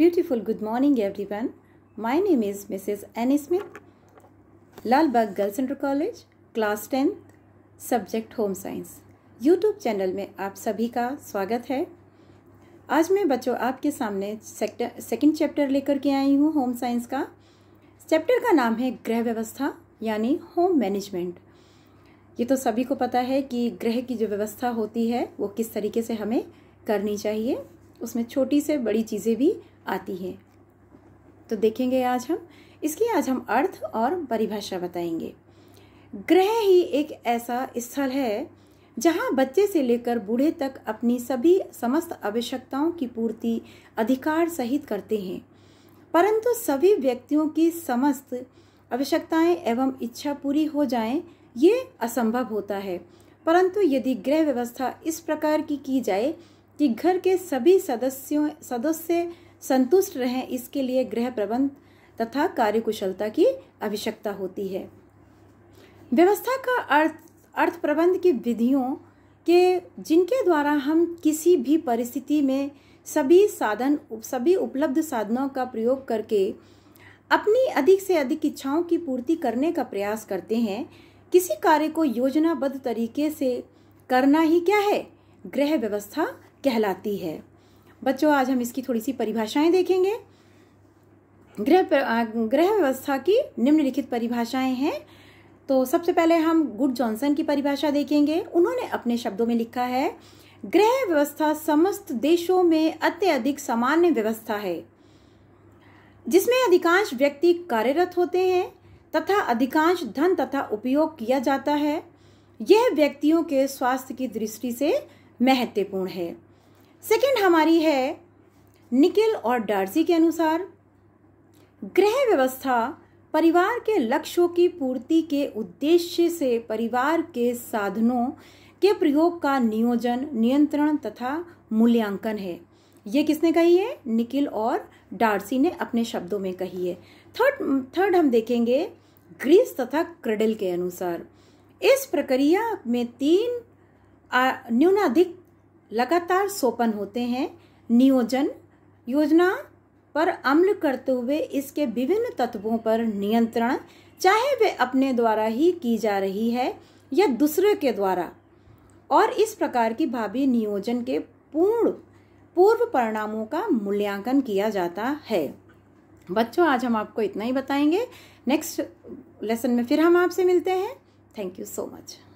Beautiful good morning everyone. My name is Mrs. Annie Smith, Bagh girls inter college class tenth subject home science YouTube channel में आप सभी का स्वागत है आज मैं बच्चों आपके सामने सेक्टर चैप्टर लेकर के आई हूँ होम साइंस का चैप्टर का नाम है गृह व्यवस्था यानी होम मैनेजमेंट ये तो सभी को पता है कि गृह की जो व्यवस्था होती है वो किस तरीके से हमें करनी चाहिए उसमें छोटी से बड़ी चीज़ें भी आती है तो देखेंगे आज हम इसकी आज हम अर्थ और परिभाषा बताएंगे ग्रह ही एक ऐसा स्थल है जहाँ बच्चे से लेकर बूढ़े तक अपनी सभी समस्त आवश्यकताओं की पूर्ति अधिकार सहित करते हैं परंतु सभी व्यक्तियों की समस्त आवश्यकताएं एवं इच्छा पूरी हो जाएं ये असंभव होता है परंतु यदि गृह व्यवस्था इस प्रकार की की जाए कि घर के सभी सदस्यों सदस्य संतुष्ट रहें इसके लिए गृह प्रबंध तथा कार्यकुशलता की आवश्यकता होती है व्यवस्था का अर्थ अर्थ प्रबंध की विधियों के जिनके द्वारा हम किसी भी परिस्थिति में सभी साधन सभी उपलब्ध साधनों का प्रयोग करके अपनी अधिक से अधिक इच्छाओं की पूर्ति करने का प्रयास करते हैं किसी कार्य को योजनाबद्ध तरीके से करना ही क्या है ग्रह व्यवस्था कहलाती है बच्चों आज हम इसकी थोड़ी सी परिभाषाएं देखेंगे ग्रह ग्रह व्यवस्था की निम्नलिखित परिभाषाएं हैं तो सबसे पहले हम गुड जॉनसन की परिभाषा देखेंगे उन्होंने अपने शब्दों में लिखा है ग्रह व्यवस्था समस्त देशों में अत्यधिक सामान्य व्यवस्था है जिसमें अधिकांश व्यक्ति कार्यरत होते हैं तथा अधिकांश धन तथा उपयोग किया जाता है यह व्यक्तियों के स्वास्थ्य की दृष्टि से महत्वपूर्ण है सेकेंड हमारी है निकिल और डार्सी के अनुसार ग्रह व्यवस्था परिवार के लक्ष्यों की पूर्ति के उद्देश्य से परिवार के साधनों के प्रयोग का नियोजन नियंत्रण तथा मूल्यांकन है ये किसने कही है निकिल और डार्सी ने अपने शब्दों में कही है थर्ड थर्ड हम देखेंगे ग्रीस तथा क्रेडल के अनुसार इस प्रक्रिया में तीन न्यूनाधिक लगातार सोपन होते हैं नियोजन योजना पर अमल करते हुए इसके विभिन्न तत्वों पर नियंत्रण चाहे वे अपने द्वारा ही की जा रही है या दूसरे के द्वारा और इस प्रकार की भावी नियोजन के पूर्ण पूर्व परिणामों का मूल्यांकन किया जाता है बच्चों आज हम आपको इतना ही बताएंगे नेक्स्ट लेसन में फिर हम आपसे मिलते हैं थैंक यू सो मच